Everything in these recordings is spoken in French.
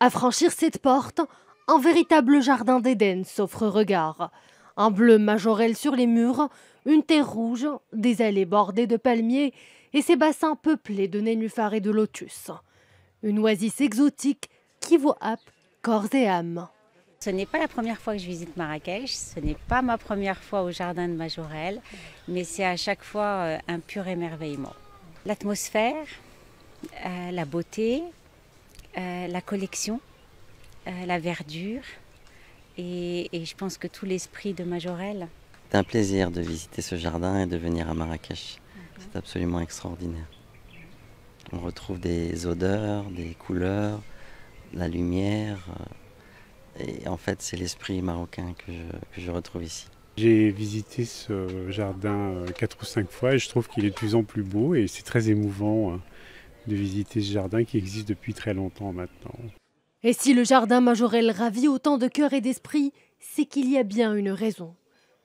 À franchir cette porte, un véritable jardin d'Éden s'offre regard. Un bleu majorel sur les murs, une terre rouge, des allées bordées de palmiers et ses bassins peuplés de nénuphars et de lotus. Une oasis exotique qui vous happe corps et âme. Ce n'est pas la première fois que je visite Marrakech, ce n'est pas ma première fois au jardin de Majorelle, mais c'est à chaque fois euh, un pur émerveillement. L'atmosphère, euh, la beauté, euh, la collection, euh, la verdure, et, je pense que tout l'esprit de Majorelle. C'est un plaisir de visiter ce jardin et de venir à Marrakech. C'est absolument extraordinaire. On retrouve des odeurs, des couleurs, la lumière. Euh, et en fait, c'est l'esprit marocain que je, que je retrouve ici. J'ai visité ce jardin quatre ou cinq fois et je trouve qu'il est de plus en plus beau et c'est très émouvant hein de visiter ce jardin qui existe depuis très longtemps maintenant. Et si le jardin Majorel ravit autant de cœur et d'esprit, c'est qu'il y a bien une raison.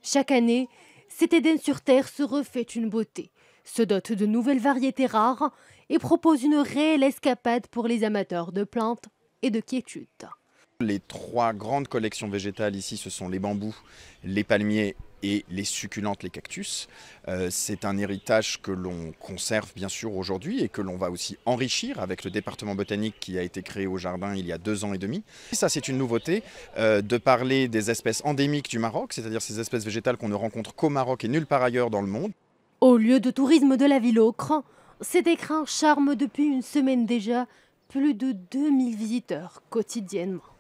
Chaque année, cet Éden sur Terre se refait une beauté, se dote de nouvelles variétés rares et propose une réelle escapade pour les amateurs de plantes et de quiétude les trois grandes collections végétales ici, ce sont les bambous, les palmiers et les succulentes, les cactus. Euh, c'est un héritage que l'on conserve bien sûr aujourd'hui et que l'on va aussi enrichir avec le département botanique qui a été créé au jardin il y a deux ans et demi. ça c'est une nouveauté euh, de parler des espèces endémiques du Maroc, c'est-à-dire ces espèces végétales qu'on ne rencontre qu'au Maroc et nulle part ailleurs dans le monde. Au lieu de tourisme de la ville au Cran, cet écrin charme depuis une semaine déjà plus de 2000 visiteurs quotidiennement.